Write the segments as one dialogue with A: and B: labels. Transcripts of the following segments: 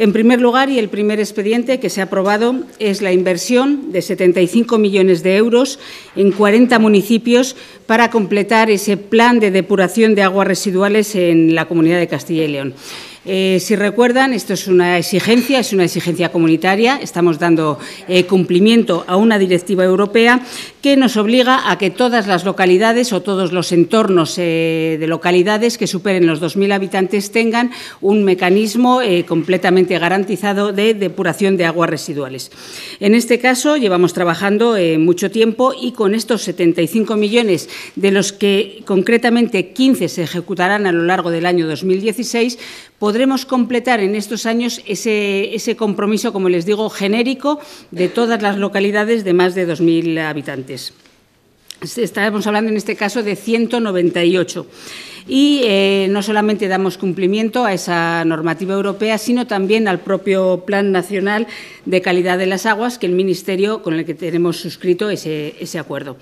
A: En primer lugar, y el primer expediente que se ha aprobado es la inversión de 75 millones de euros en 40 municipios para completar ese plan de depuración de aguas residuales en la Comunidad de Castilla y León. Eh, si recuerdan, esto es una exigencia, es una exigencia comunitaria. Estamos dando eh, cumplimiento a una directiva europea que nos obliga a que todas las localidades o todos los entornos eh, de localidades que superen los 2.000 habitantes tengan un mecanismo completamente garantizado de depuración de aguas residuales. En este caso, llevamos trabajando mucho tiempo y con estos 75 millones, de los que concretamente 15 se ejecutarán a lo largo del año 2016, podremos completar en estos años ese, compromiso, como les digo, genérico de todas las localidades de más de 2.000 habitantes. Estamos hablando en este caso de 198 y eh, no solamente damos cumplimiento a esa normativa europea, sino también al propio Plan Nacional de Calidad de las Aguas que el Ministerio con el que tenemos suscrito ese, acuerdo.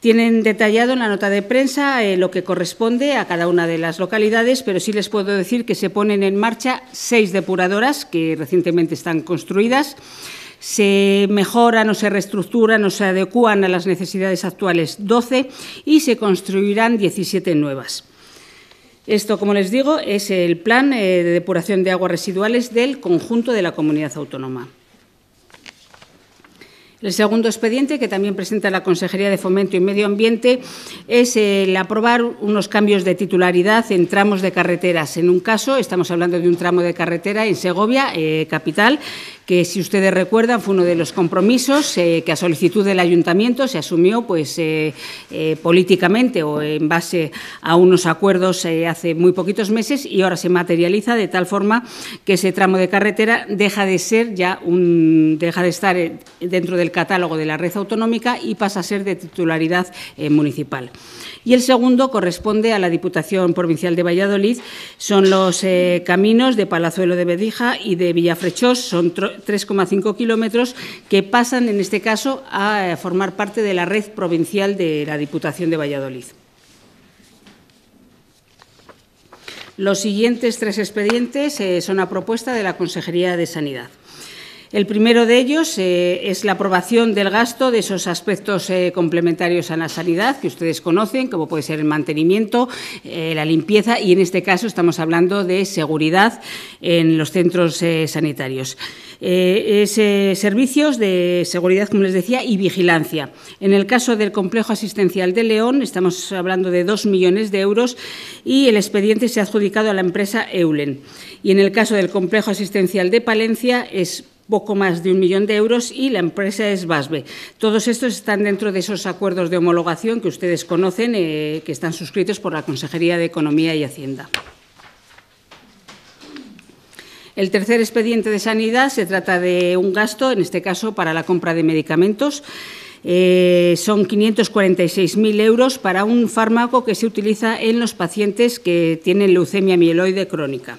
A: Tienen detallado en la nota de prensa eh, lo que corresponde a cada una de las localidades, pero sí les puedo decir que se ponen en marcha seis depuradoras que recientemente están construidas se mejoran o se reestructuran o se adecúan a las necesidades actuales 12 y se construirán 17 nuevas. Esto, como les digo, es el plan eh, de depuración de aguas residuales del conjunto de la comunidad autónoma. El segundo expediente que también presenta la Consejería de Fomento y Medio Ambiente es el aprobar unos cambios de titularidad en tramos de carreteras. En un caso, estamos hablando de un tramo de carretera en Segovia, eh, capital, que si ustedes recuerdan fue uno de los compromisos eh, que a solicitud del ayuntamiento se asumió pues eh, eh, políticamente o en base a unos acuerdos hace muy poquitos meses y ahora se materializa de tal forma que ese tramo de carretera deja de ser ya un deja de estar dentro del catálogo de la red autonómica y pasa a ser de titularidad municipal. Y el segundo corresponde a la Diputación Provincial de Valladolid, son los caminos de Palazuelo de Bedija y de Villafrechos, son 3,5 kilómetros que pasan, en este caso, a eh, formar parte de la red provincial de la Diputación de Valladolid. Los siguientes tres expedientes eh, son a propuesta de la Consejería de Sanidad. El primero de ellos eh, es la aprobación del gasto de esos aspectos eh, complementarios a la sanidad que ustedes conocen, como puede ser el mantenimiento, eh, la limpieza y, en este caso, estamos hablando de seguridad en los centros sanitarios. es servicios de seguridad, como les decía, y vigilancia. En el caso del complejo asistencial de León, estamos hablando de dos millones de euros y el expediente se ha adjudicado a la empresa Eulen. Y en el caso del complejo asistencial de Palencia es poco más de un millón de euros y la empresa es BASBE. Todos estos están dentro de esos acuerdos de homologación que ustedes conocen, eh, que están suscritos por la Consejería de Economía y Hacienda. El tercer expediente de sanidad se trata de un gasto, en este caso para la compra de medicamentos. Eh, son 546.000 euros para un fármaco que se utiliza en los pacientes que tienen leucemia mieloide crónica.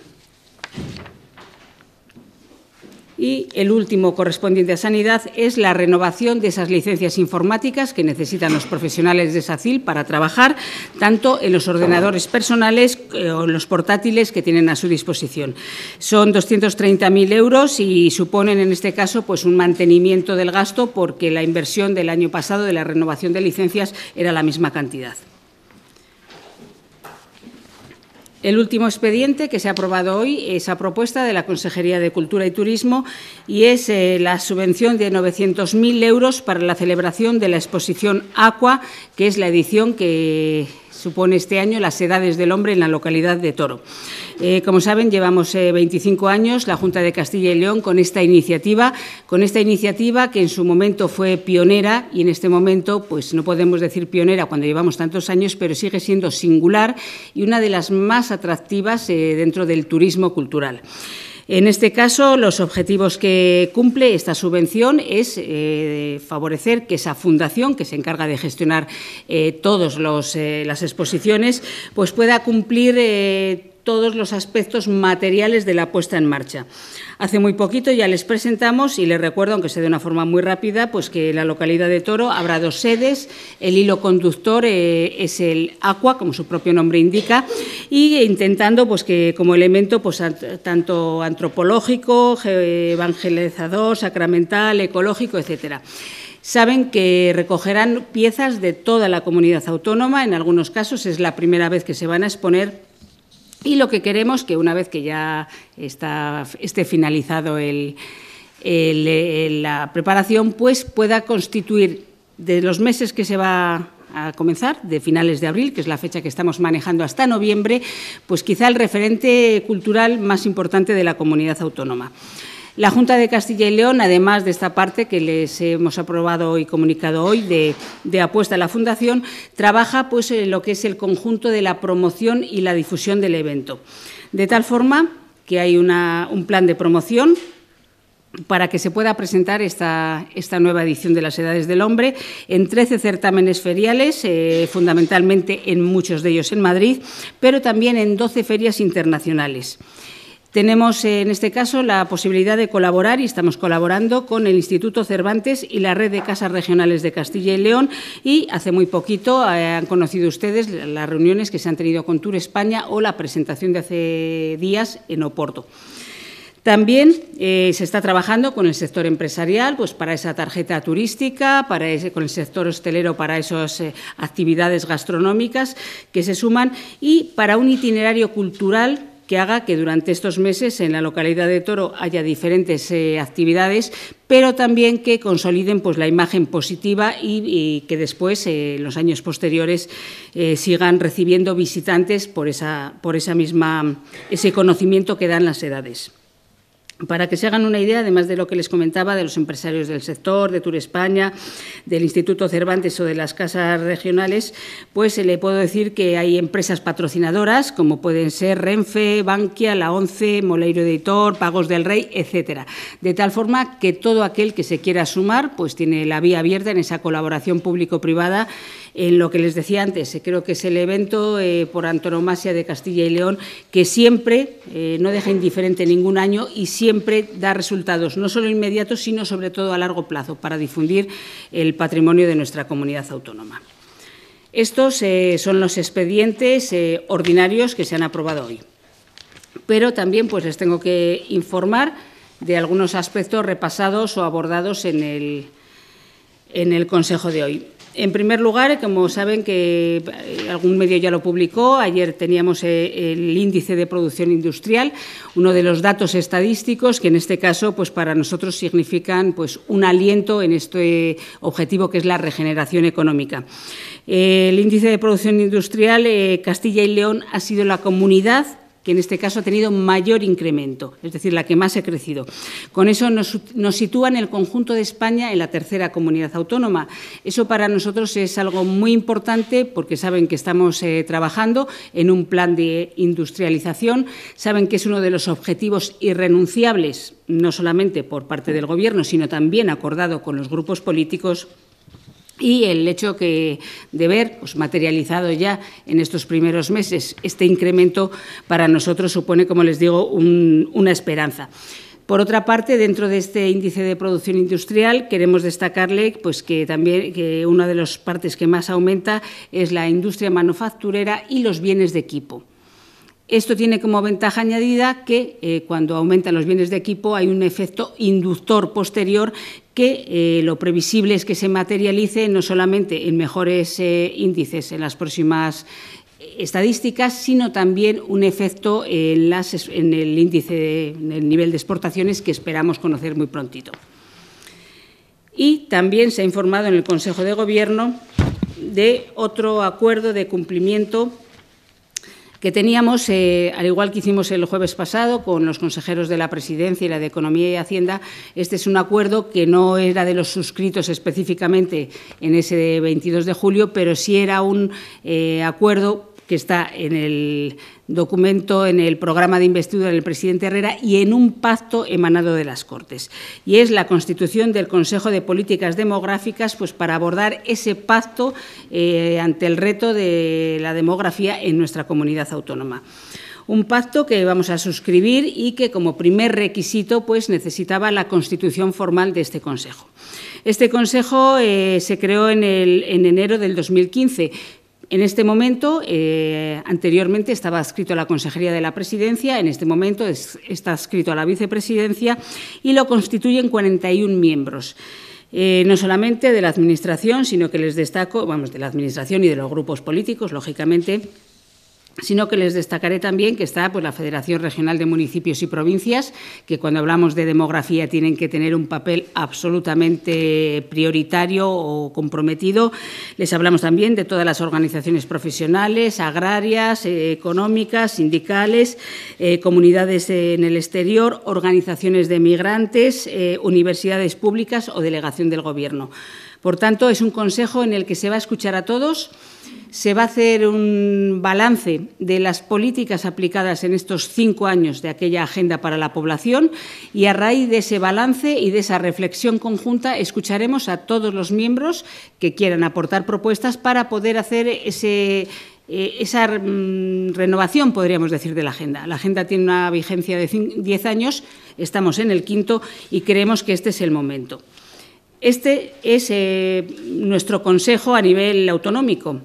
A: Y el último correspondiente a sanidad es la renovación de esas licencias informáticas que necesitan los profesionales de SACIL para trabajar, tanto en los ordenadores personales eh, o en los portátiles que tienen a su disposición. Son 230.000 euros y suponen, en este caso, pues un mantenimiento del gasto porque la inversión del año pasado de la renovación de licencias era la misma cantidad. El último expediente que se ha aprobado hoy es a propuesta de la Consejería de Cultura y Turismo y es eh, la subvención de 900.000 euros para la celebración de la exposición Aqua, que es la edición que supone este año las edades del hombre en la localidad de Toro. Eh, como saben, llevamos 25 eh, años la Junta de Castilla y León con esta iniciativa, con esta iniciativa que en su momento fue pionera y en este momento, pues no podemos decir pionera cuando llevamos tantos años, pero sigue siendo singular y una de las más atractivas eh, dentro del turismo cultural. En este caso, los objetivos que cumple esta subvención es eh, favorecer que esa fundación, que se encarga de gestionar eh, todas eh, las exposiciones, pues pueda cumplir todos los aspectos materiales de la puesta en marcha. Hace muy poquito ya les presentamos y les recuerdo, aunque sea de una forma muy rápida, pues que la localidad de Toro habrá dos sedes. El hilo conductor eh, es el Aqua, como su propio nombre indica, y intentando pues que como elemento pues tanto antropológico, evangelizador, sacramental, ecológico, etcétera saben que recogerán piezas de toda la comunidad autónoma, en algunos casos es la primera vez que se van a exponer y lo que queremos que una vez que ya esté finalizado la preparación, pues pueda constituir de los meses que se va a comenzar, de finales de abril, que es la fecha que estamos manejando hasta noviembre, pues quizá el referente cultural más importante de la comunidad autónoma. La Junta de Castilla y León, además de esta parte que les hemos aprobado y comunicado hoy de, apuesta a la Fundación, trabaja pues, en lo que es el conjunto de la promoción y la difusión del evento. De tal forma que hay un plan de promoción para que se pueda presentar esta, nueva edición de las Edades del Hombre en 13 certámenes feriales, eh, fundamentalmente en muchos de ellos en Madrid, pero también en 12 ferias internacionales. Tenemos eh, en este caso la posibilidad de colaborar y estamos colaborando con el Instituto Cervantes y la Red de Casas Regionales de Castilla y León y hace muy poquito eh, han conocido ustedes las reuniones que se han tenido con Tour España o la presentación de hace días en Oporto. También eh, se está trabajando con el sector empresarial, pues para esa tarjeta turística, con el sector hostelero, para esas actividades gastronómicas que se suman y para un itinerario cultural que haga que durante estos meses en la localidad de Toro haya diferentes eh, actividades, pero también que consoliden pues, la imagen positiva y, que después, en eh, los años posteriores, eh, sigan recibiendo visitantes por, esa, por esa misma, ese conocimiento que dan las edades. Para que se hagan una idea, además de lo que les comentaba de los empresarios del sector, de Tour España, del Instituto Cervantes o de las casas regionales, pues eh, le puedo decir que hay empresas patrocinadoras, como pueden ser Renfe, Bankia, La Once, Moleiro Editor, Pagos del Rey, etcétera. De tal forma que todo aquel que se quiera sumar, pues tiene la vía abierta en esa colaboración público-privada en eh, lo que les decía antes, eh, creo que es el evento eh, por antonomasia de Castilla y León que siempre no deja indiferente ningún año y siempre da resultados, no solo inmediatos, sino sobre todo a largo plazo, para difundir el patrimonio de nuestra comunidad autónoma. Estos son los expedientes ordinarios que se han aprobado hoy. Pero también pues, les tengo que informar de algunos aspectos repasados o abordados en el, en el Consejo de hoy. En primer lugar, como saben que eh, algún medio ya lo publicó, ayer teníamos eh, el índice de producción industrial, uno de los datos estadísticos que en este caso pues para nosotros significan pues un aliento en este objetivo que es la regeneración económica. Eh, el índice de producción industrial Castilla y León ha sido la comunidad que en este caso ha tenido mayor incremento, es decir, la que más ha crecido. Con eso nos, sitúa en el conjunto de España en la tercera comunidad autónoma. Eso para nosotros es algo muy importante porque saben que estamos eh, trabajando en un plan de industrialización, saben que es uno de los objetivos irrenunciables, no solamente por parte del Gobierno, sino también acordado con los grupos políticos y el hecho de ver pues, materializado ya en estos primeros meses este incremento para nosotros supone, como les digo, una esperanza. Por otra parte, dentro de este índice de producción industrial, queremos destacarle pues, que también que una de las partes que más aumenta es la industria manufacturera y los bienes de equipo. Esto tiene como ventaja añadida que eh, cuando aumentan los bienes de equipo hay un efecto inductor posterior que eh, lo previsible es que se materialice no solamente en mejores eh, índices en las próximas estadísticas, sino también un efecto en, el índice, de, el nivel de exportaciones que esperamos conocer muy prontito. Y también se ha informado en el Consejo de Gobierno de otro acuerdo de cumplimiento que teníamos, eh, al igual que hicimos el jueves pasado con los consejeros de la Presidencia y la de Economía y Hacienda, este es un acuerdo que no era de los suscritos específicamente en ese 22 de julio, pero sí era un eh, acuerdo que está en el documento, en el programa de investidura del presidente Herrera y en un pacto emanado de las Cortes. Y es la constitución del Consejo de Políticas Demográficas pues, para abordar ese pacto eh, ante el reto de la demografía en nuestra comunidad autónoma un pacto que vamos a suscribir y que como primer requisito pues necesitaba la constitución formal de este Consejo. Este Consejo eh, se creó en, en enero del 2015 en este momento, eh, anteriormente estaba adscrito a la Consejería de la Presidencia, en este momento está adscrito a la Vicepresidencia y lo constituyen 41 miembros. Eh, no solamente de la Administración, sino que les destaco, vamos, de la Administración y de los grupos políticos, lógicamente, sino que les destacaré también que está pues, la Federación Regional de Municipios y Provincias, que cuando hablamos de demografía tienen que tener un papel absolutamente prioritario o comprometido. Les hablamos también de todas las organizaciones profesionales, agrarias, eh, económicas, sindicales, eh, comunidades en el exterior, organizaciones de migrantes, eh, universidades públicas o delegación del Gobierno. Por tanto, es un consejo en el que se va a escuchar a todos se va a hacer un balance de las políticas aplicadas en estos cinco años de aquella agenda para la población y a raíz de ese balance y de esa reflexión conjunta escucharemos a todos los miembros que quieran aportar propuestas para poder hacer eh, esa mm, renovación, podríamos decir, de la agenda. La agenda tiene una vigencia de diez años, estamos en el quinto y creemos que este es el momento. Este es eh, nuestro consejo a nivel autonómico.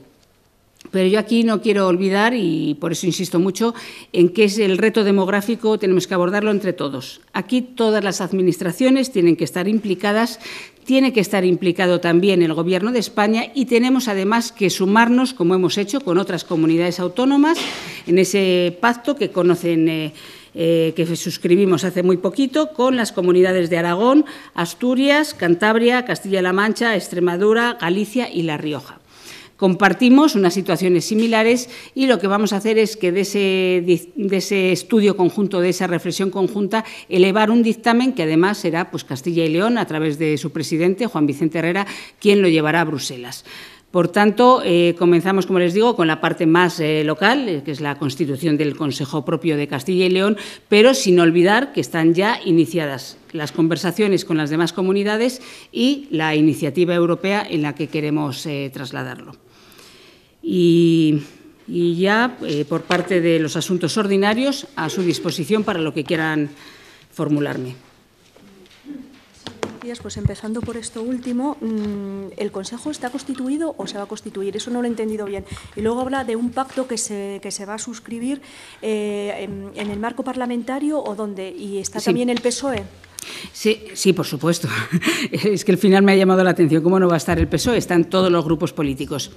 A: Pero yo aquí no quiero olvidar, y por eso insisto mucho, en que es el reto demográfico, tenemos que abordarlo entre todos. Aquí todas las administraciones tienen que estar implicadas, tiene que estar implicado también el Gobierno de España y tenemos además que sumarnos, como hemos hecho con otras comunidades autónomas, en ese pacto que conocen. Eh, eh, que suscribimos hace muy poquito con las comunidades de Aragón, Asturias, Cantabria, Castilla-La Mancha, Extremadura, Galicia y La Rioja compartimos unas situaciones similares y lo que vamos a hacer es que de ese, estudio conjunto, de esa reflexión conjunta, elevar un dictamen que además será pues, Castilla y León, a través de su presidente, Juan Vicente Herrera, quien lo llevará a Bruselas. Por tanto, eh, comenzamos, como les digo, con la parte más eh, local, eh, que es la constitución del Consejo propio de Castilla y León, pero sin olvidar que están ya iniciadas las conversaciones con las demás comunidades y la iniciativa europea en la que queremos trasladarlo y, ya eh, por parte de los asuntos ordinarios a su disposición para lo que quieran formularme.
B: Pues empezando por esto último, mm, ¿el Consejo está constituido o se va a constituir? Eso no lo he entendido bien. Y luego habla de un pacto que se, que se va a suscribir eh, en, el marco parlamentario o dónde. ¿Y está también el PSOE?
A: Sí, sí, por supuesto. es que al final me ha llamado la atención cómo no va a estar el PSOE. Están todos los grupos políticos.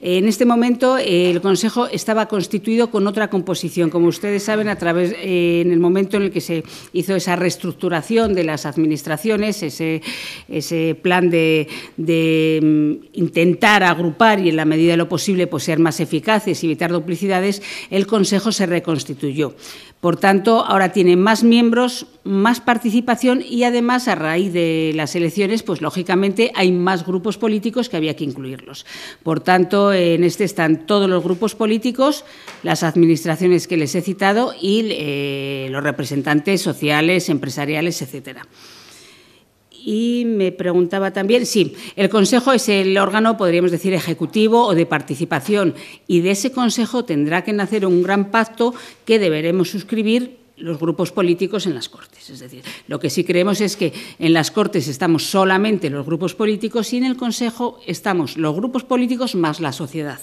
A: En este momento, el Consejo estaba constituido con otra composición. Como ustedes saben, a través, eh, en el momento en el que se hizo esa reestructuración de las administraciones, ese, plan de, mm, intentar agrupar y, en la medida de lo posible, pues, ser más eficaces y evitar duplicidades, el Consejo se reconstituyó. Por tanto, ahora tiene más miembros, más participación y además a raíz de las elecciones, pues lógicamente hay más grupos políticos que había que incluirlos. Por tanto, en este están todos los grupos políticos, las administraciones que les he citado y eh, los representantes sociales, empresariales, etcétera. Y me preguntaba también, sí, el Consejo es el órgano, podríamos decir, ejecutivo o de participación, y de ese Consejo tendrá que nacer un gran pacto que deberemos suscribir los grupos políticos en las Cortes. Es decir, lo que sí creemos es que en las Cortes estamos solamente los grupos políticos y en el Consejo estamos los grupos políticos más la sociedad.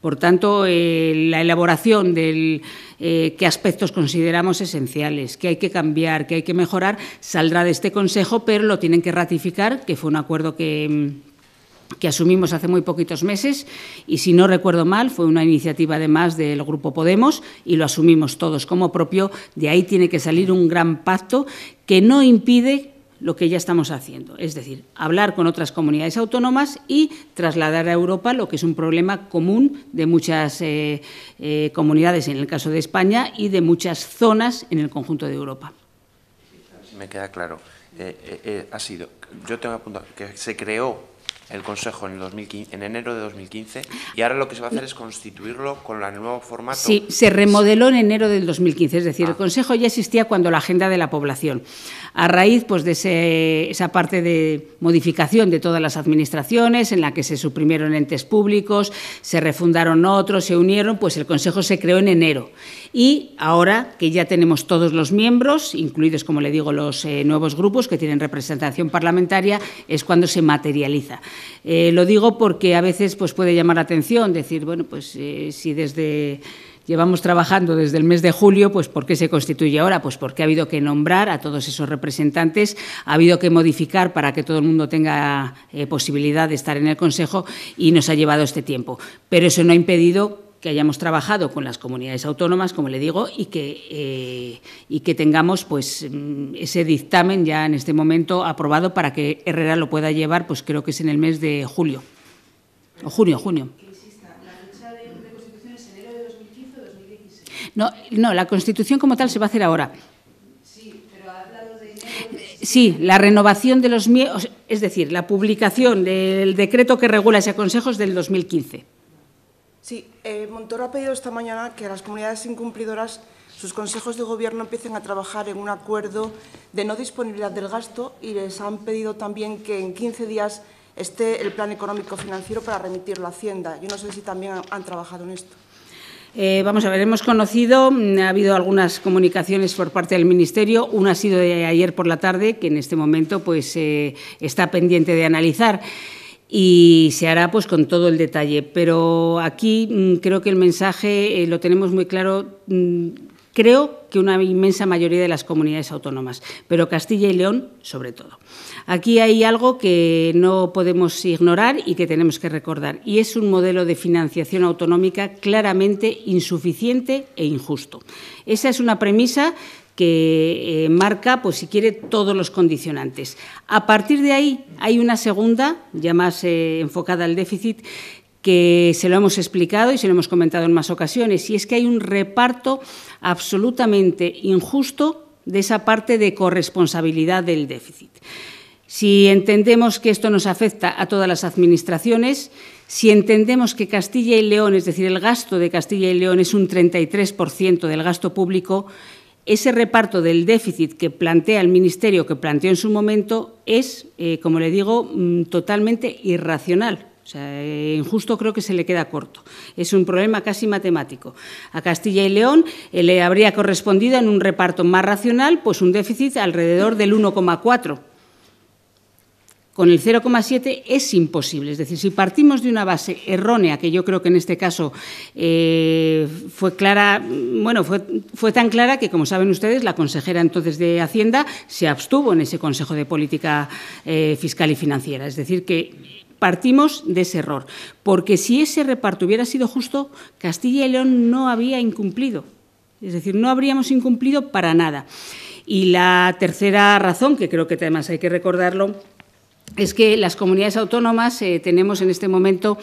A: Por tanto, eh, la elaboración de eh, qué aspectos consideramos esenciales, qué hay que cambiar, qué hay que mejorar, saldrá de este Consejo, pero lo tienen que ratificar, que fue un acuerdo que, mm, que asumimos hace muy poquitos meses y, si no recuerdo mal, fue una iniciativa además del Grupo Podemos y lo asumimos todos como propio. De ahí tiene que salir un gran pacto que no impide lo que ya estamos haciendo, es decir, hablar con otras comunidades autónomas y trasladar a Europa lo que es un problema común de muchas eh, eh, comunidades en el caso de España y de muchas zonas en el conjunto de Europa.
C: Me queda claro. Eh, ha sido, yo tengo apuntado, que se creó el Consejo en, 2015, en enero de 2015 y ahora lo que se va a hacer es constituirlo con el nuevo
A: formato. Sí, se remodeló en enero del 2015, es decir, el Consejo ya existía cuando la agenda de la población. A raíz pues, de esa parte de modificación de todas las administraciones, en la que se suprimieron entes públicos, se refundaron otros, se unieron, pues el Consejo se creó en enero. Y ahora que ya tenemos todos los miembros, incluidos, como le digo, los eh, nuevos grupos que tienen representación parlamentaria, es cuando se materializa. Eh, lo digo porque a veces pues, puede llamar la atención, decir, bueno, pues eh, si desde llevamos trabajando desde el mes de julio, pues ¿por qué se constituye ahora? Pues porque ha habido que nombrar a todos esos representantes, ha habido que modificar para que todo el mundo tenga eh, posibilidad de estar en el Consejo y nos ha llevado este tiempo. Pero eso no ha impedido que hayamos trabajado con las comunidades autónomas, como le digo, y que, eh, y que tengamos pues, mm, ese dictamen ya en este momento aprobado para que Herrera lo pueda llevar, pues creo que es en el mes de julio, o junio, junio. No, no, la Constitución como tal se va a hacer ahora. Sí, la renovación de los miembros, es decir, la publicación del decreto que regula ese consejo es del 2015.
B: Sí, eh, Montoro ha pedido esta mañana que las comunidades incumplidoras, sus consejos de gobierno empiecen a trabajar en un acuerdo
A: de no disponibilidad del gasto y les han pedido también que en 15 días esté el plan económico financiero para remitirlo a Hacienda. Yo no sé si también han, trabajado en esto. Eh, vamos a ver, hemos conocido, mm, ha habido algunas comunicaciones por parte del Ministerio, una ha sido de ayer por la tarde, que en este momento pues, eh, está pendiente de analizar y se hará pues con todo el detalle. Pero aquí mm, creo que el mensaje eh, lo tenemos muy claro. Mm, creo que una inmensa mayoría de las comunidades autónomas, pero Castilla y León sobre todo. Aquí hay algo que no podemos ignorar y que tenemos que recordar, y es un modelo de financiación autonómica claramente insuficiente e injusto. Esa es una premisa que eh, marca, pues si quiere, todos los condicionantes. A partir de ahí hay una segunda, ya más eh, enfocada al déficit, que se lo hemos explicado y se lo hemos comentado en más ocasiones, y es que hay un reparto absolutamente injusto de esa parte de corresponsabilidad del déficit. Si entendemos que esto nos afecta a todas las administraciones, si entendemos que Castilla y León, es decir, el gasto de Castilla y León es un 33% del gasto público, ese reparto del déficit que plantea el Ministerio, que planteó en su momento, es, eh, como le digo, mm, totalmente irracional. O sea, eh, injusto creo que se le queda corto. Es un problema casi matemático. A Castilla y León eh, le habría correspondido en un reparto más racional pues un déficit alrededor del 1,4 con el 0,7 es imposible. Es decir, si partimos de una base errónea, que yo creo que en este caso eh, fue clara, bueno, fue, fue, tan clara que, como saben ustedes, la consejera entonces de Hacienda se abstuvo en ese Consejo de Política eh, Fiscal y Financiera. Es decir, que partimos de ese error, porque si ese reparto hubiera sido justo, Castilla y León no había incumplido. Es decir, no habríamos incumplido para nada. Y la tercera razón, que creo que además hay que recordarlo, es que las comunidades autónomas eh, tenemos en este momento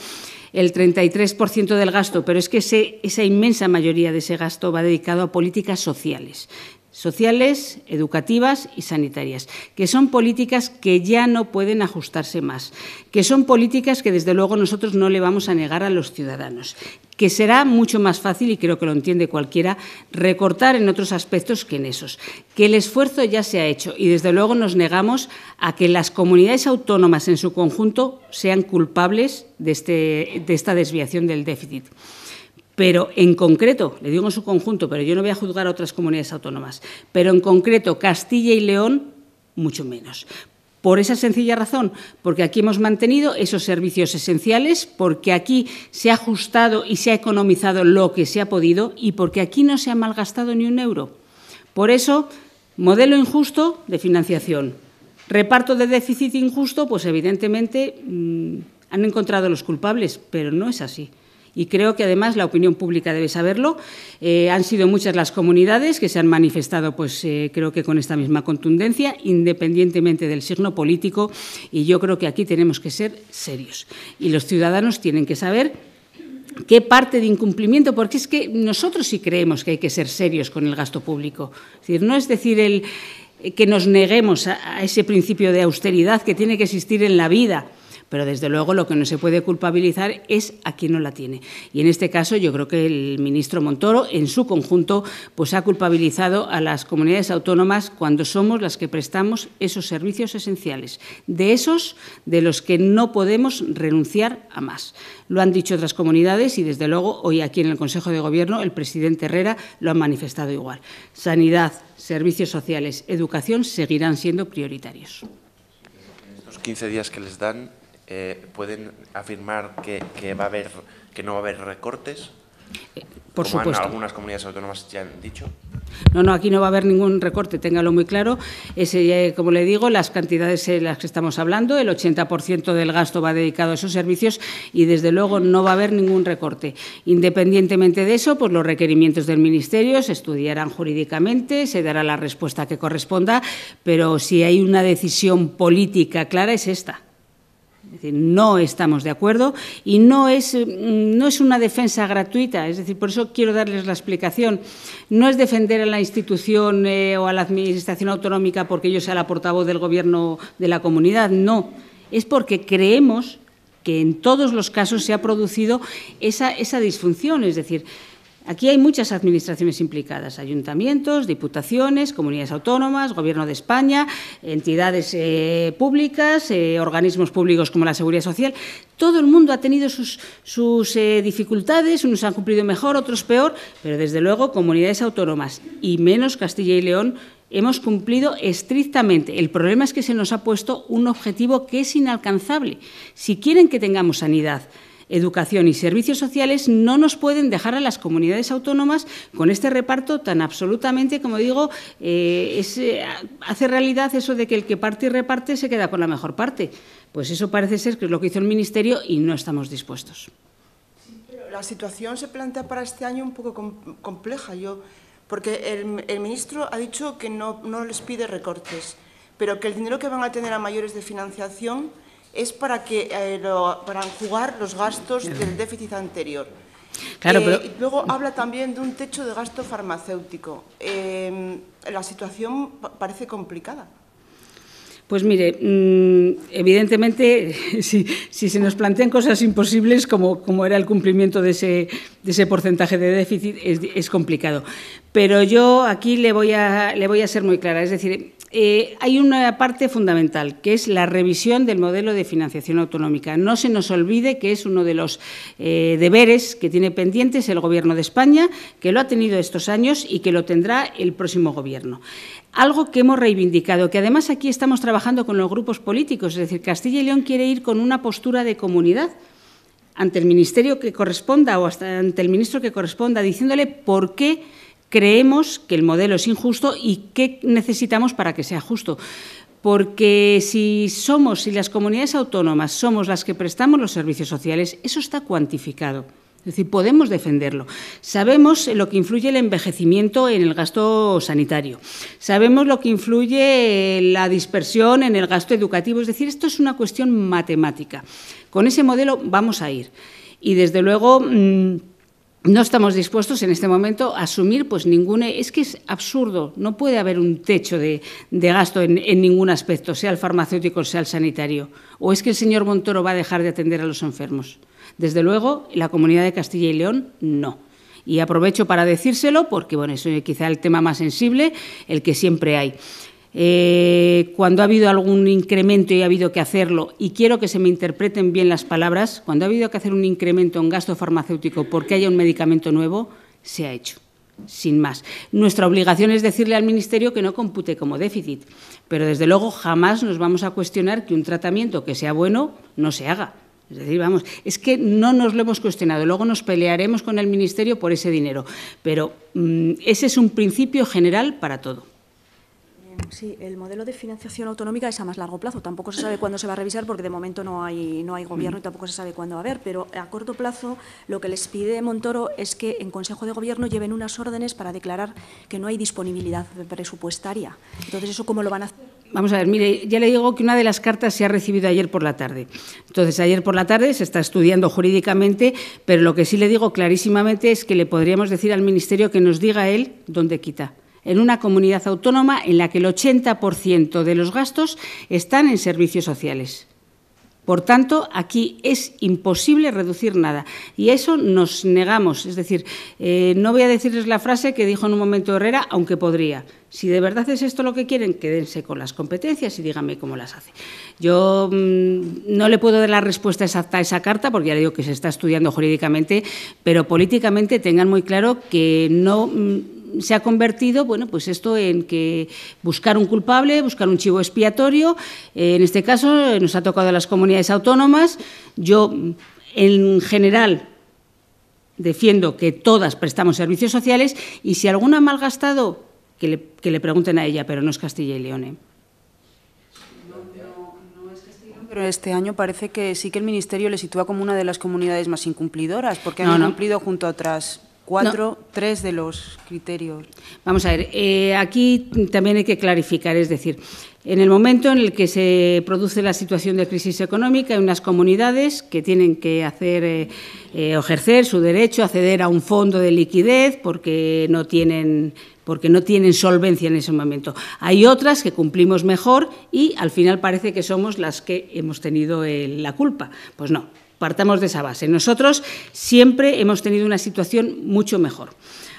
A: el 33% del gasto, pero es que esa inmensa mayoría de ese gasto va dedicado a políticas sociales sociales, educativas y sanitarias, que son políticas que ya no pueden ajustarse más, que son políticas que desde luego nosotros no le vamos a negar a los ciudadanos, que será mucho más fácil, y creo que lo entiende cualquiera, recortar en otros aspectos que en esos, que el esfuerzo ya se ha hecho y desde luego nos negamos a que las comunidades autónomas en su conjunto sean culpables de, este, esta desviación del déficit pero en concreto, le digo en su conjunto, pero yo no voy a juzgar a otras comunidades autónomas, pero en concreto Castilla y León, mucho menos. Por esa sencilla razón, porque aquí hemos mantenido esos servicios esenciales, porque aquí se ha ajustado y se ha economizado lo que se ha podido y porque aquí no se ha malgastado ni un euro. Por eso, modelo injusto de financiación. Reparto de déficit injusto, pues evidentemente mm, han encontrado los culpables, pero no es así y creo que además la opinión pública debe saberlo. Eh, han sido muchas las comunidades que se han manifestado, pues eh, creo que con esta misma contundencia, independientemente del signo político, y yo creo que aquí tenemos que ser serios. Y los ciudadanos tienen que saber qué parte de incumplimiento, porque es que nosotros sí creemos que hay que ser serios con el gasto público. Es decir, no es decir el eh, que nos neguemos a ese principio de austeridad que tiene que existir en la vida pero desde luego lo que no se puede culpabilizar es a quien no la tiene. Y en este caso yo creo que el ministro Montoro, en su conjunto, pues ha culpabilizado a las comunidades autónomas cuando somos las que prestamos esos servicios esenciales, de esos de los que no podemos renunciar a más. Lo han dicho otras comunidades y desde luego hoy aquí en el Consejo de Gobierno el presidente Herrera lo ha manifestado igual. Sanidad, servicios sociales, educación seguirán siendo prioritarios. En
C: estos 15 días que les dan, eh, pueden afirmar que, no va a haber recortes. Eh, por supuesto. algunas comunidades autónomas ya han dicho.
A: No, no, aquí no va a haber ningún recorte, téngalo muy claro. Ese, eh, como le digo, las cantidades en las que estamos hablando, el 80% del gasto va dedicado a esos servicios y, desde luego, no va a haber ningún recorte. Independientemente de eso, pues los requerimientos del Ministerio se estudiarán jurídicamente, se dará la respuesta que corresponda, pero si hay una decisión política clara es esta no estamos de acuerdo y no es, mm, no es una defensa gratuita, es decir, por eso quiero darles la explicación. No es defender a la institución eh, o a la Administración autonómica porque yo sea la portavoz del Gobierno de la comunidad, no. Es porque creemos que en todos los casos se ha producido esa, esa disfunción, es decir, Aquí hay muchas administraciones implicadas, ayuntamientos, diputaciones, comunidades autónomas, Gobierno de España, entidades eh, públicas, eh, organismos públicos como la Seguridad Social. Todo el mundo ha tenido sus, eh, dificultades, unos han cumplido mejor, otros peor, pero desde luego comunidades autónomas y menos Castilla y León hemos cumplido estrictamente. El problema es que se nos ha puesto un objetivo que es inalcanzable. Si quieren que tengamos sanidad, Educación y servicios sociales no nos pueden dejar a las comunidades autónomas con este reparto tan absolutamente, como digo, eh, eh, hace realidad eso de que el que parte y reparte se queda con la mejor parte. Pues eso parece ser que es lo que hizo el Ministerio y no estamos dispuestos. la situación se plantea para este año un poco compleja, yo, porque el, ministro ha dicho que no, no les pide recortes, pero que el dinero que van a tener a mayores de financiación es para, que, eh, para jugar los gastos del déficit anterior. Claro, eh, pero... Luego habla también de un techo de gasto farmacéutico. Eh, la situación parece complicada. Pues mire, mm, evidentemente, si, se nos plantean cosas imposibles, como, como era el cumplimiento de ese, porcentaje de déficit, es, es, complicado. Pero yo aquí le voy, a, le voy a ser muy clara. Es decir, eh, hay una parte fundamental, que es la revisión del modelo de financiación autonómica. No se nos olvide que es uno de los eh, deberes que tiene pendientes el Gobierno de España, que lo ha tenido estos años y que lo tendrá el próximo Gobierno. Algo que hemos reivindicado, que además aquí estamos trabajando con los grupos políticos, es decir, Castilla y León quiere ir con una postura de comunidad ante el ministerio que corresponda o hasta ante el ministro que corresponda, diciéndole por qué creemos que el modelo es injusto y qué necesitamos para que sea justo. Porque si somos, si las comunidades autónomas somos las que prestamos los servicios sociales, eso está cuantificado. Es decir, podemos defenderlo. Sabemos lo que influye el envejecimiento en el gasto sanitario. Sabemos lo que influye eh, la dispersión en el gasto educativo. Es decir, esto es una cuestión matemática. Con ese modelo vamos a ir. Y desde luego. Mm, no estamos dispuestos en este momento a asumir pues ninguna. Es que es absurdo, no puede haber un techo de, gasto en, ningún aspecto, sea el farmacéutico, sea el sanitario. ¿O es que el señor Montoro va a dejar de atender a los enfermos? Desde luego, la comunidad de Castilla y León no. Y aprovecho para decírselo porque bueno, es eh, quizá el tema más sensible, el que siempre hay. Eh, cuando ha habido algún incremento y ha habido que hacerlo, y quiero que se me interpreten bien las palabras, cuando ha habido que hacer un incremento en gasto farmacéutico porque haya un medicamento nuevo, se ha hecho sin más. Nuestra obligación es decirle al Ministerio que no compute como déficit, pero desde luego jamás nos vamos a cuestionar que un tratamiento que sea bueno no se haga. Es decir, vamos, es que no nos lo hemos cuestionado, luego nos pelearemos con el Ministerio por ese dinero, pero mm, ese es un principio general para todo.
B: Sí, el modelo de financiación autonómica es a más largo plazo. Tampoco se sabe cuándo se va a revisar porque de momento no hay, no hay gobierno y mm. tampoco se sabe cuándo va a haber. Pero a corto plazo lo que les pide Montoro es que en Consejo de Gobierno lleven unas órdenes para declarar que no hay disponibilidad presupuestaria. Entonces, ¿eso cómo lo van a
A: hacer? Vamos a ver, mire, ya le digo que una de las cartas se ha recibido ayer por la tarde. Entonces, ayer por la tarde se está estudiando jurídicamente, pero lo que sí le digo clarísimamente es que le podríamos decir al Ministerio que nos diga él dónde quita en una comunidad autónoma en la que el 80% de los gastos están en servicios sociales. Por tanto, aquí es imposible reducir nada. Y eso nos negamos. Es decir, eh, no voy a decirles la frase que dijo en un momento Herrera, aunque podría. Si de verdad es esto lo que quieren, quédense con las competencias y díganme cómo las hace. Yo mm, no le puedo dar la respuesta exacta a esa carta, porque ya le digo que se está estudiando jurídicamente, pero políticamente tengan muy claro que no... Mm, se ha convertido, bueno, pues esto en que buscar un culpable, buscar un chivo expiatorio. Eh, en este caso eh, nos ha tocado a las comunidades autónomas. Yo, mm, en general, defiendo que todas prestamos servicios sociales y si alguna ha malgastado, que le, pregunten a ella, pero no es Castilla y León. ¿eh? Pero este año parece que sí que el Ministerio le sitúa como una de las comunidades más incumplidoras, porque no, han junto a otras cuatro,
B: tres de los criterios.
A: Vamos a ver, eh, aquí también hay que clarificar, es decir, en el momento en el que se produce la situación de crisis económica, hay unas comunidades que tienen que hacer eh, eh, ejercer su derecho a acceder a un fondo de liquidez porque no tienen porque no tienen solvencia en ese momento. Hay otras que cumplimos mejor y al final parece que somos las que hemos tenido la culpa. Pues no, Partamos de esa base. Nosotros siempre hemos tenido una situación mucho mejor.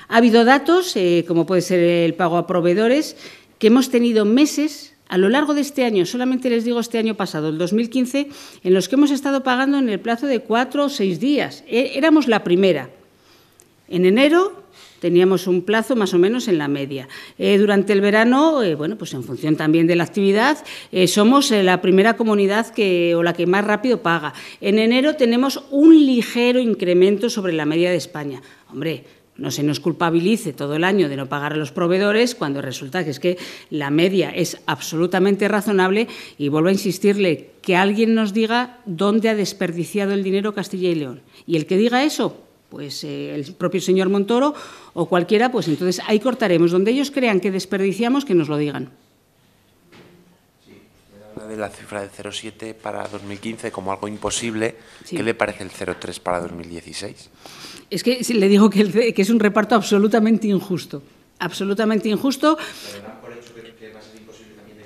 A: Ha habido datos, eh, como puede ser el pago a proveedores, que hemos tenido meses a lo largo de este año, solamente les digo este año pasado, el 2015, en los que hemos estado pagando en el plazo de cuatro o seis días. E, éramos la primera. En enero teníamos un plazo más o menos en la media. Eh, durante el verano, eh, bueno, pues en función también de la actividad, eh, somos la primera comunidad que, o la que más rápido paga. En enero tenemos un ligero incremento sobre la media de España. Hombre, no se nos culpabilice todo el año de no pagar a los proveedores cuando resulta que es que la media es absolutamente razonable y vuelvo a insistirle que alguien nos diga dónde ha desperdiciado el dinero Castilla y León. Y el que diga eso, pues eh, el propio señor Montoro o cualquiera, pues entonces ahí cortaremos. Donde ellos crean que desperdiciamos, que nos lo digan.
C: Sí, habla de la cifra de 0,7 para 2015 como algo imposible. ¿Qué le parece el 0,3 para 2016?
A: Es que le digo que, es un reparto absolutamente injusto. Absolutamente injusto.
C: por hecho va imposible también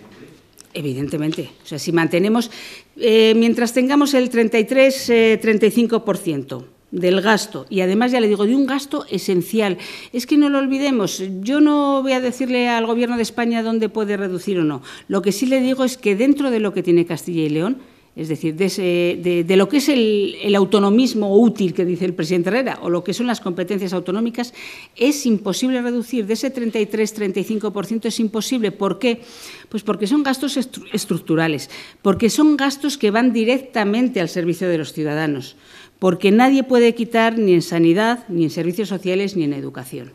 A: Evidentemente. O sea, si mantenemos, eh, mientras tengamos el 33-35%, del gasto y además ya le digo de un gasto esencial. Es que no lo olvidemos, yo no voy a decirle al gobierno de España dónde puede reducir o no. Lo que sí le digo es que dentro de lo que tiene Castilla y León, es decir, de, lo que es el, autonomismo útil que dice el presidente Herrera o lo que son las competencias autonómicas, es imposible reducir de ese 33-35%, es imposible. ¿Por qué? Pues porque son gastos estructurales, porque son gastos que van directamente al servicio de los ciudadanos porque nadie puede quitar ni en sanidad, ni en servicios sociales, ni en educación.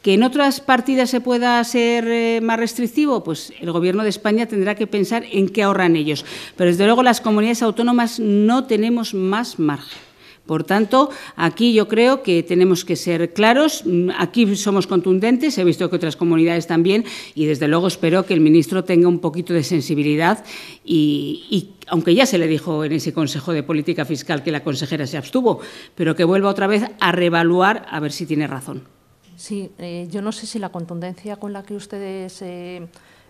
A: ¿Que en otras partidas se pueda ser eh, más restrictivo? Pues el Gobierno de España tendrá que pensar en qué ahorran ellos. Pero desde luego las comunidades autónomas no tenemos más margen. Por tanto, aquí yo creo que tenemos que ser claros, aquí somos contundentes, he visto que otras comunidades también, y desde luego espero que el ministro tenga un poquito de sensibilidad y, aunque ya se le dijo en ese Consejo de Política Fiscal que la consejera se abstuvo, pero que vuelva otra vez a reevaluar a ver si tiene razón.
B: Sí, eh, yo no sé si la contundencia con la que ustedes eh,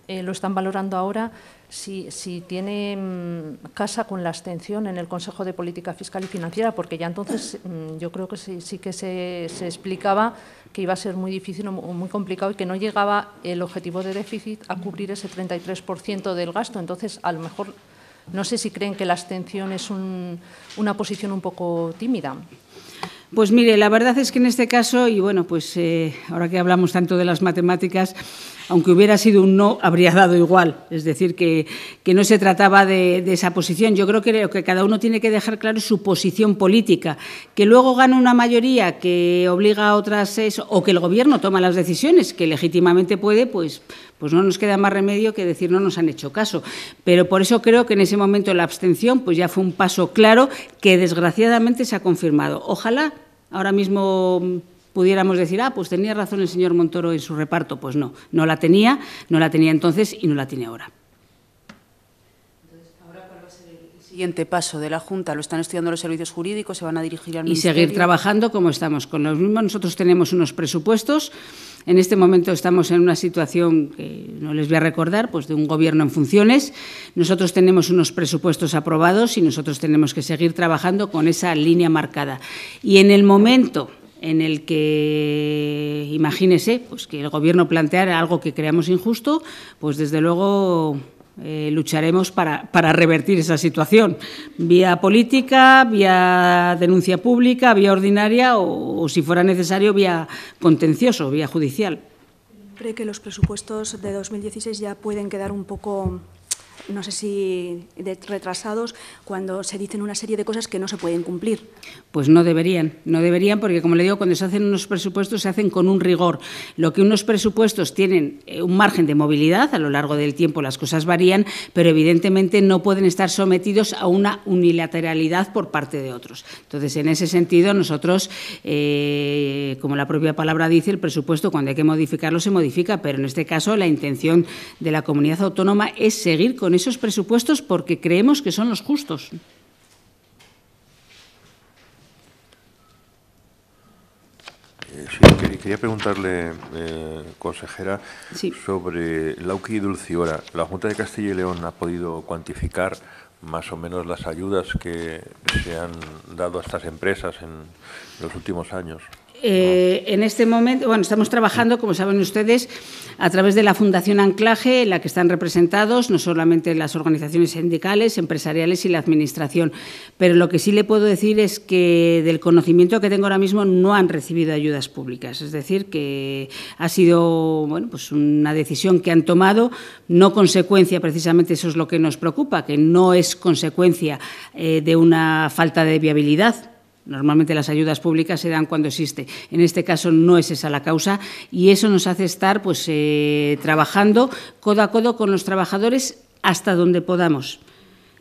B: eh, lo están valorando ahora, si, tiene mm, casa con la abstención en el Consejo de Política Fiscal y Financiera, porque ya entonces mm, yo creo que sí, que se, explicaba que iba a ser muy difícil o muy complicado y que no llegaba el objetivo de déficit a cubrir ese 33% del gasto. Entonces, a lo mejor, no sé si creen que la abstención es una posición un poco tímida.
A: Pues mire, la verdad es que en este caso, y bueno, pues eh, ahora que hablamos tanto de las matemáticas, aunque hubiera sido un no, habría dado igual. Es decir, que, no se trataba de, esa posición. Yo creo que que cada uno tiene que dejar claro su posición política. Que luego gane una mayoría que obliga a otras o que el Gobierno toma las decisiones que legítimamente puede, pues, pues no nos queda más remedio que decir no nos han hecho caso. Pero por eso creo que en ese momento la abstención pues ya fue un paso claro que desgraciadamente se ha confirmado. Ojalá ahora mismo pudiéramos decir, ah, pues tenía razón el señor Montoro en su reparto. Pues no, no la tenía, no la tenía entonces y no la tiene ahora. siguiente paso de la
B: Junta? ¿Lo están estudiando los servicios jurídicos? ¿Se van a dirigir al Y seguir
A: trabajando como estamos. Con los mismos nosotros tenemos unos presupuestos. En este momento estamos en una situación que no les voy a recordar, pues de un gobierno en funciones. Nosotros tenemos unos presupuestos aprobados y nosotros tenemos que seguir trabajando con esa línea marcada. Y en el momento en el que, imagínese, pues que el Gobierno planteara algo que creamos injusto, pues desde luego eh, lucharemos para, revertir esa situación, vía política, vía denuncia pública, vía ordinaria o, si fuera necesario, vía contencioso, vía judicial.
B: ¿Cree que los presupuestos de 2016 ya pueden quedar un poco no sé si retrasados, cuando se dicen una serie de cosas que no se pueden cumplir.
A: Pues no deberían, no deberían, porque como le digo, cuando se hacen unos presupuestos se hacen con un rigor. Lo que unos presupuestos tienen eh, un margen de movilidad, a lo largo del tiempo las cosas varían, pero evidentemente no pueden estar sometidos a una unilateralidad por parte de otros. Entonces, en ese sentido, nosotros, eh, como la propia palabra dice, el presupuesto cuando hay que modificarlo se modifica, pero en este caso la intención de la comunidad autónoma es seguir con con esos presupuestos porque creemos que son los justos.
D: Eh, quería preguntarle, eh, consejera, sobre Lauqui y Dulciora. ¿La Junta de Castilla y León ha podido cuantificar más o menos las ayudas que se han dado a estas empresas en los últimos años?
A: Eh, en este momento, bueno, estamos trabajando, como saben ustedes, a través de la Fundación Anclaje, en la que están representados no solamente las organizaciones sindicales, empresariales y la Administración. Pero lo que sí le puedo decir es que del conocimiento que tengo ahora mismo no han recibido ayudas públicas. Es decir, que ha sido bueno, pues una decisión que han tomado, no consecuencia, precisamente eso es lo que nos preocupa, que no es consecuencia eh, de una falta de viabilidad Normalmente las ayudas públicas se dan cuando existe. En este caso no es esa la causa y eso nos hace estar pues, eh, trabajando codo a codo con los trabajadores hasta donde podamos.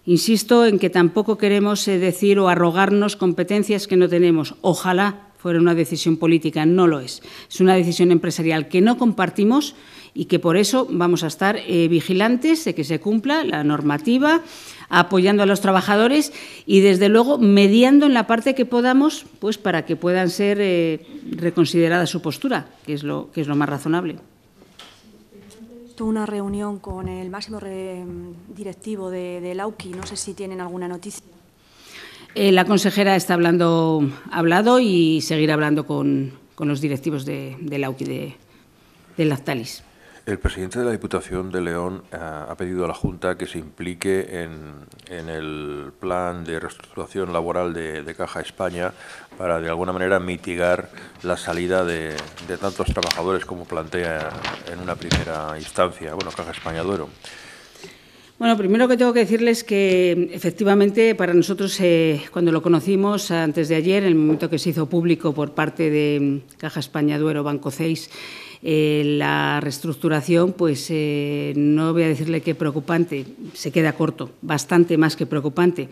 A: Insisto en que tampoco queremos eh, decir o arrogarnos competencias que no tenemos. Ojalá fuera una decisión política, no lo es. Es una decisión empresarial que no compartimos y que por eso vamos a estar eh, vigilantes de que se cumpla la normativa, apoyando a los trabajadores y, desde luego, mediando en la parte que podamos pues, para que puedan ser eh, reconsiderada su postura, que es lo, que es lo más razonable
B: tuve una reunión con el máximo directivo de, de No sé si tienen alguna noticia.
A: Eh, la consejera está hablando, hablado y seguirá hablando con, con los directivos de, de Lauqui de, de Lactalis.
D: El presidente de la Diputación de León eh, ha, pedido a la Junta que se implique en, en el plan de reestructuración laboral de, Caja España para, de alguna manera, mitigar la salida de, de tantos trabajadores como plantea en una primera instancia, bueno, Caja España Duero.
A: Bueno, primero que tengo que decirles que efectivamente para nosotros, eh, cuando lo conocimos antes de ayer, en el momento que se hizo público por parte de Caja España Duero Banco 6, eh, la reestructuración, pues eh, no voy a decirle que preocupante, se queda corto, bastante más que preocupante.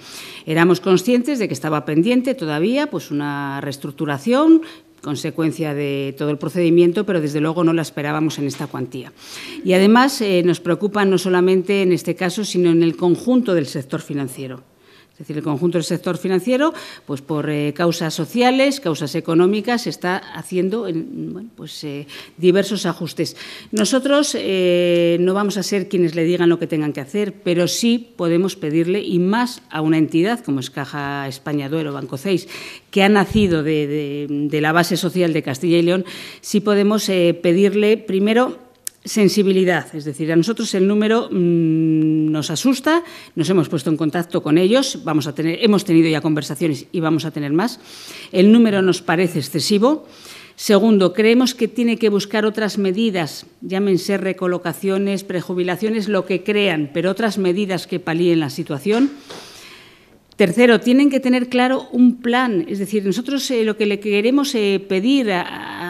A: Éramos conscientes de que estaba pendiente todavía pues una reestructuración consecuencia de todo el procedimiento, pero desde luego no la esperábamos en esta cuantía. Y además eh, nos preocupa no solamente en este caso, sino en el conjunto del sector financiero. Es decir, el conjunto del sector financiero, pues por eh, causas sociales, causas económicas, está haciendo pues, eh, diversos ajustes. Nosotros eh, no vamos a ser quienes le digan lo que tengan que hacer, pero sí podemos pedirle, y más a una entidad como es Caja España Duero, Banco 6, que ha nacido de, de la base social de Castilla y León, sí podemos pedirle, primero, sensibilidad, es decir, a nosotros el número mm, nos asusta, nos hemos puesto en contacto con ellos, vamos a tener, hemos tenido ya conversaciones y vamos a tener más. El número nos parece excesivo. Segundo, creemos que tiene que buscar otras medidas, llámense recolocaciones, prejubilaciones, lo que crean, pero otras medidas que palíen la situación. Tercero, tienen que tener claro un plan, es decir, nosotros eh, lo que le queremos eh, pedir a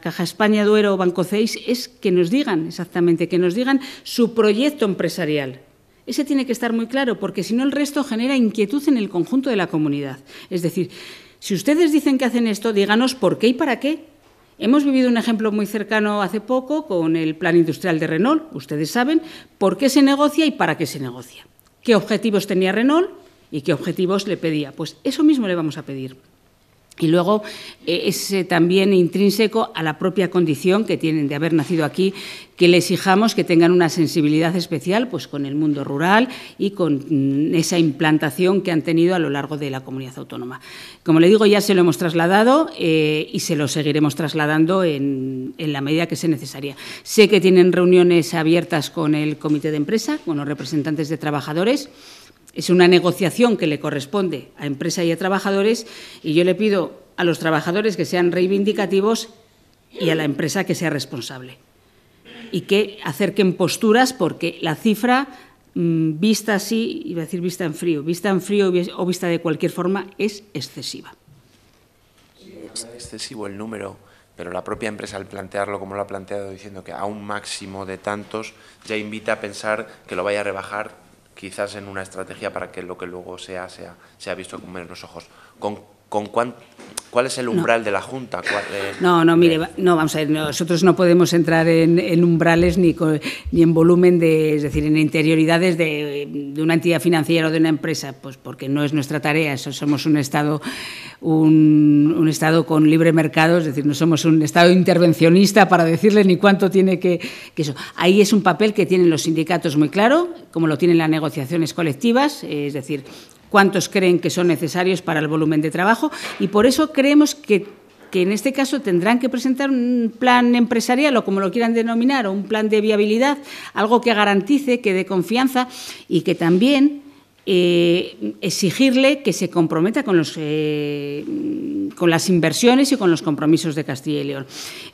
A: Caja España, Duero o Banco 6, es que nos digan exactamente, que nos digan su proyecto empresarial. Ese tiene que estar muy claro, porque si no el resto genera inquietud en el conjunto de la comunidad. Es decir, si ustedes dicen que hacen esto, díganos por qué y para qué. Hemos vivido un ejemplo muy cercano hace poco con el plan industrial de Renault. Ustedes saben por qué se negocia y para qué se negocia. ¿Qué objetivos tenía Renault y qué objetivos le pedía? Pues eso mismo le vamos a pedir. Y luego eh, es eh, también intrínseco a la propia condición que tienen de haber nacido aquí, que le exijamos que tengan una sensibilidad especial pues, con el mundo rural y con mm, esa implantación que han tenido a lo largo de la comunidad autónoma. Como le digo, ya se lo hemos trasladado eh, y se lo seguiremos trasladando en, en, la medida que sea necesaria. Sé que tienen reuniones abiertas con el comité de empresa, con los representantes de trabajadores. Es una negociación que le corresponde a empresa y a trabajadores y yo le pido a los trabajadores que sean reivindicativos y a la empresa que sea responsable y que acerquen posturas porque la cifra mm, vista así, iba a decir vista en frío, vista en frío o vista de cualquier forma es excesiva.
C: Es excesivo el número, pero la propia empresa al plantearlo como lo ha planteado diciendo que a un máximo de tantos ya invita a pensar que lo vaya a rebajar quizás en una estrategia para que lo que luego sea, sea, sea visto con menos ojos. Con con ¿Cuál es el umbral de la Junta? Eh, no,
A: no, mire, no, vamos a ver, nosotros no podemos entrar en, umbrales ni, ni en volumen, de, es decir, en interioridades de, una entidad financiera o de una empresa, pues porque no es nuestra tarea, eso, somos un Estado, un, Estado con libre mercado, es decir, no somos un Estado intervencionista para decirle ni cuánto tiene que, que eso. Ahí es un papel que tienen los sindicatos muy claro, como lo tienen las negociaciones colectivas, es decir, cuántos creen que son necesarios para el volumen de trabajo y por eso creemos que, en este caso tendrán que presentar un plan empresarial o como lo quieran denominar, o un plan de viabilidad, algo que garantice, que dé confianza y que también eh, exigirle que se comprometa eh, con, las inversiones y con los compromisos de Castilla y León.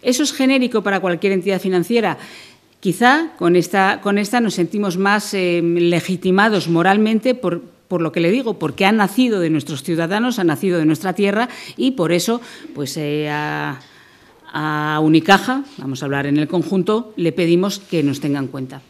A: Eso es genérico para cualquier entidad financiera. Quizá con esta, con esta nos sentimos más eh, legitimados moralmente por, por lo que le digo, porque ha nacido de nuestros ciudadanos, ha nacido de nuestra tierra y por eso, pues eh, a, Unicaja, vamos a hablar en el conjunto, le pedimos que nos tengan en cuenta.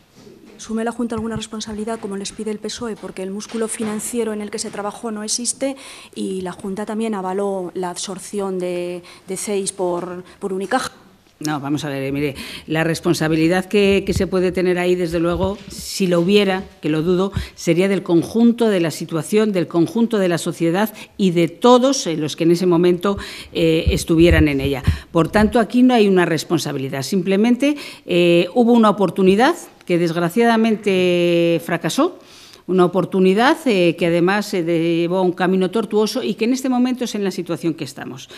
B: ¿Sume la Junta alguna responsabilidad, como les pide el PSOE, porque el músculo financiero en el que se trabajó no existe y la Junta también avaló la absorción de, de CEIS por, por Unicaja?
A: No, vamos a ver, eh, mire, la responsabilidad que, se puede tener ahí, desde luego, si lo hubiera, que lo dudo, sería del conjunto de la situación, del conjunto de la sociedad y de todos los que en ese momento eh, estuvieran en ella. Por tanto, aquí no hay una responsabilidad, simplemente eh, hubo una oportunidad que desgraciadamente fracasó una oportunidad eh, que además se llevó a un camino tortuoso y que en este momento es en la situación que estamos.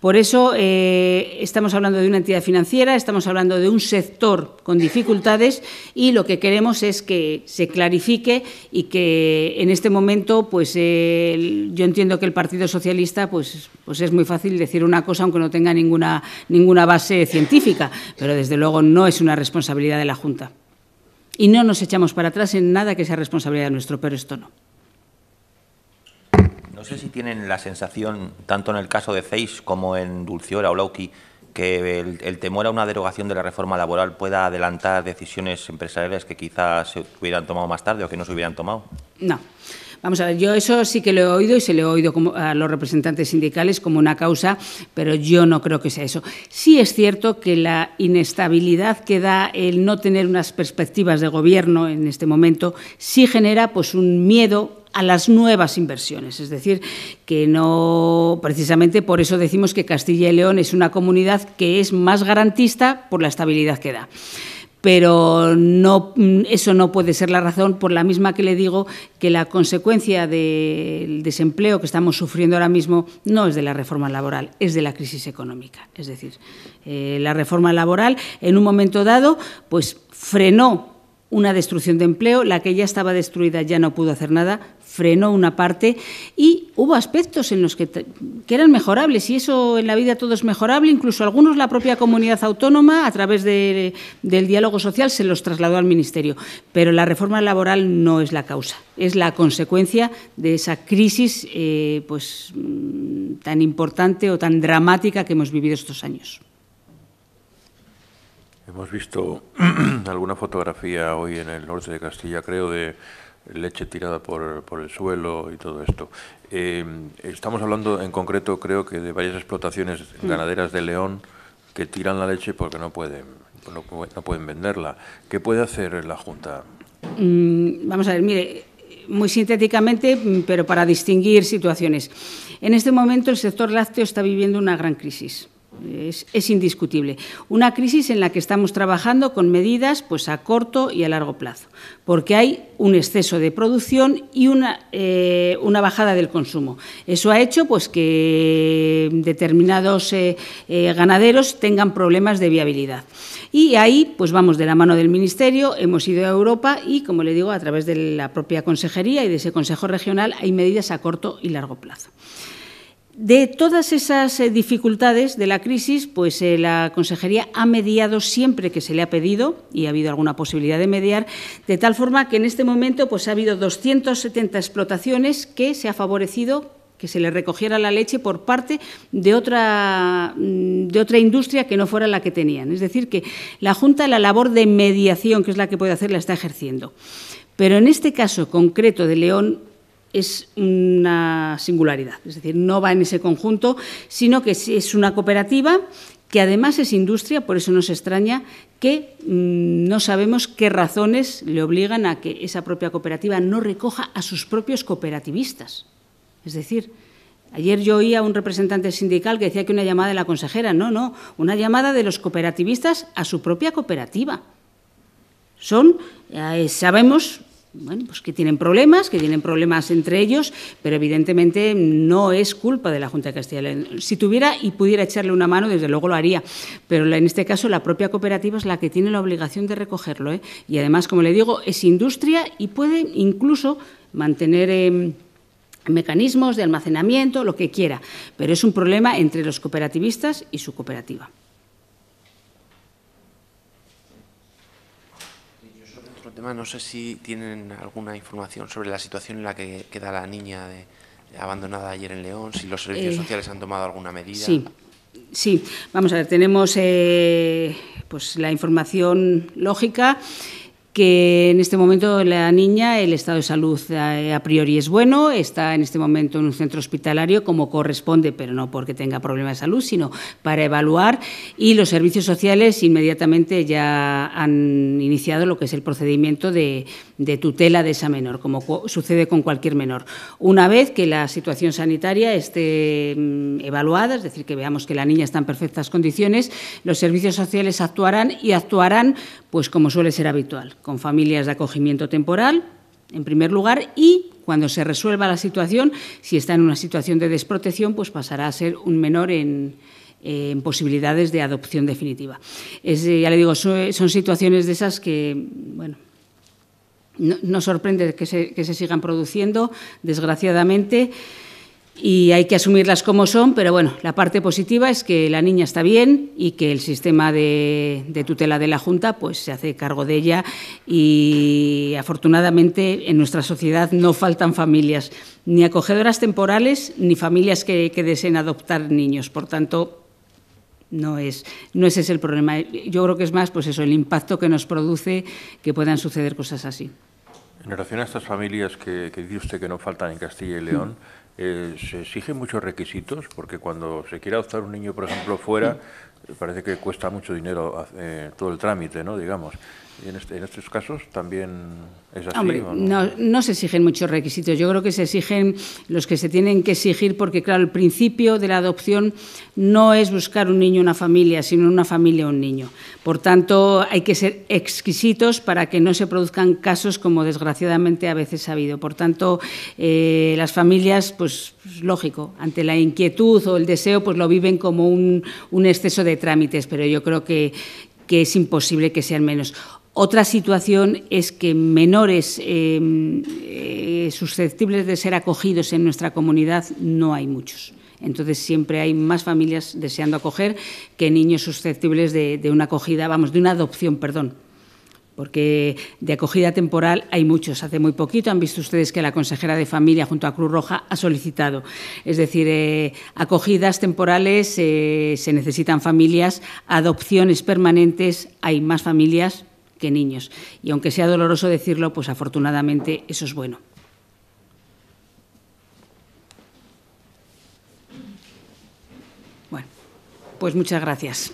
A: Por eso eh, estamos hablando de una entidad financiera, estamos hablando de un sector con dificultades y lo que queremos es que se clarifique y que en este momento, pues eh, yo entiendo que el Partido Socialista, pues, pues es muy fácil decir una cosa aunque no tenga ninguna, ninguna base científica, pero desde luego no es una responsabilidad de la Junta y no nos echamos para atrás en nada que sea responsabilidad nuestro, pero esto no.
C: No sé si tienen la sensación, tanto en el caso de Ceis como en Dulciora o que el, el, temor a una derogación de la reforma laboral pueda adelantar decisiones empresariales que quizás se hubieran tomado más tarde o que no se hubieran tomado.
A: No. Vamos a ver, yo eso sí que lo he oído y se lo he oído como a los representantes sindicales como una causa, pero yo no creo que sea eso. Sí es cierto que la inestabilidad que da el no tener unas perspectivas de gobierno en este momento sí genera pues un miedo a las nuevas inversiones. Es decir, que no, precisamente por eso decimos que Castilla y León es una comunidad que es más garantista por la estabilidad que da pero no, eso no puede ser la razón por la misma que le digo que la consecuencia del desempleo que estamos sufriendo ahora mismo no es de la reforma laboral, es de la crisis económica. Es decir, eh, la reforma laboral en un momento dado pues frenó una destrucción de empleo, la que ya estaba destruida ya no pudo hacer nada, frenó una parte y hubo aspectos en los que, eran mejorables y eso en la vida todo es mejorable, incluso algunos la propia comunidad autónoma a través del diálogo social se los trasladó al Ministerio, pero la reforma laboral no es la causa, es la consecuencia de esa crisis eh, pues, mm, tan importante o tan dramática que hemos vivido estos años.
D: Hemos visto alguna fotografía hoy en el norte de Castilla, creo, de leche tirada por, por el suelo y todo esto. Eh, estamos hablando en concreto, creo que, de varias explotaciones mm. ganaderas de León que tiran la leche porque no pueden, no, pueden venderla. ¿Qué puede hacer la Junta?
A: Mm, vamos a ver, mire, muy sintéticamente, pero para distinguir situaciones. En este momento el sector lácteo está viviendo una gran crisis. Es, indiscutible. Una crisis en la que estamos trabajando con medidas pues, a corto y a largo plazo, porque hay un exceso de producción y una, eh, bajada del consumo. Eso ha hecho pues, que determinados eh, eh, ganaderos tengan problemas de viabilidad. Y ahí pues, vamos de la mano del Ministerio, hemos ido a Europa y, como le digo, a través de la propia Consejería y de ese Consejo Regional hay medidas a corto y largo plazo. De todas esas eh, dificultades de la crisis, pues eh, la consejería ha mediado siempre que se le ha pedido y ha habido alguna posibilidad de mediar, de tal forma que en este momento pues ha habido 270 explotaciones que se ha favorecido que se le recogiera la leche por parte de otra, mm, de otra industria que no fuera la que tenían. Es decir, que la Junta la labor de mediación, que es la que puede hacer, la está ejerciendo. Pero en este caso concreto de León, es una singularidad, es decir, no va en ese conjunto, sino que es una cooperativa que además es industria, por eso nos extraña que mm, no sabemos qué razones le obligan a que esa propia cooperativa no recoja a sus propios cooperativistas. Es decir, ayer yo oía a un representante sindical que decía que una llamada de la consejera, no, no, una llamada de los cooperativistas a su propia cooperativa. Son, eh, sabemos, bueno, pues que tienen problemas, que tienen problemas entre ellos, pero evidentemente no es culpa de la Junta de Castilla Si tuviera y pudiera echarle una mano, desde luego lo haría, pero en este caso la propia cooperativa es la que tiene la obligación de recogerlo. ¿eh? Y además, como le digo, es industria y puede incluso mantener... Em, mecanismos de almacenamiento, lo que quiera, pero es un problema entre los cooperativistas y su cooperativa.
C: No sé si tienen alguna información sobre la situación en la que queda la niña abandonada ayer en León, si los servicios eh, sociales han tomado alguna medida.
A: Sí, Vamos a ver, tenemos eh, pues la información lógica que en este momento la niña, el estado de salud eh, a, priori es bueno, está en este momento en un centro hospitalario como corresponde, pero no porque tenga problemas de salud, sino para evaluar y los servicios sociales inmediatamente ya han iniciado lo que es el procedimiento de, de tutela de esa menor, como sucede con cualquier menor. Una vez que la situación sanitaria esté mm, evaluada, es decir, que veamos que la niña está en perfectas condiciones, los servicios sociales actuarán y actuarán, pues como suele ser habitual, con familias de acogimiento temporal, en primer lugar, y cuando se resuelva la situación, si está en una situación de desprotección, pues pasará a ser un menor en, posibilidades de adopción definitiva. ya le digo, son situaciones de esas que, bueno, no, sorprende que se, sigan produciendo, desgraciadamente y hay que asumirlas como son, pero bueno, la parte positiva es que la niña está bien y que el sistema de, tutela de la Junta pues se hace cargo de ella y afortunadamente en nuestra sociedad no faltan familias, ni acogedoras temporales ni familias que, que deseen adoptar niños. Por tanto, no es, no ese es el problema. Yo creo que es más pues eso, el impacto que nos produce que puedan suceder cosas así.
D: En relación a estas familias que, que dice usted que no faltan en Castilla y León, eh, se exigen muchos requisitos, porque cuando se quiere adoptar un niño, por ejemplo, fuera, eh, parece que cuesta mucho dinero eh, todo el trámite, ¿no? Digamos. ¿Y en, este, en, estos casos también
A: es así? Hombre, no? se exigen muchos requisitos. Yo creo que se exigen los que se tienen que exigir, porque, claro, el principio de la adopción no es buscar un niño una familia, sino una familia un niño. Por tanto, hay que ser exquisitos para que no se produzcan casos como desgraciadamente a veces ha habido. Por tanto, las familias pues, pues lógico, ante la inquietud o el deseo, pues lo viven como un, exceso de trámites, pero yo creo que, es imposible que sean menos. Otra situación es que menores em, eh, susceptibles de ser acogidos en nuestra comunidad no hay muchos. Entonces siempre hay más familias deseando acoger que niños susceptibles de, de una acogida, vamos, de una adopción, perdón, porque de acogida temporal hay muchos. Hace muy poquito han visto ustedes que la consejera de familia junto a Cruz Roja ha solicitado. Es decir, eh, acogidas temporales eh, se necesitan familias, adopciones permanentes, hay más familias que niños. Y aunque sea doloroso decirlo, pues afortunadamente eso es bueno. Bueno, pues muchas gracias.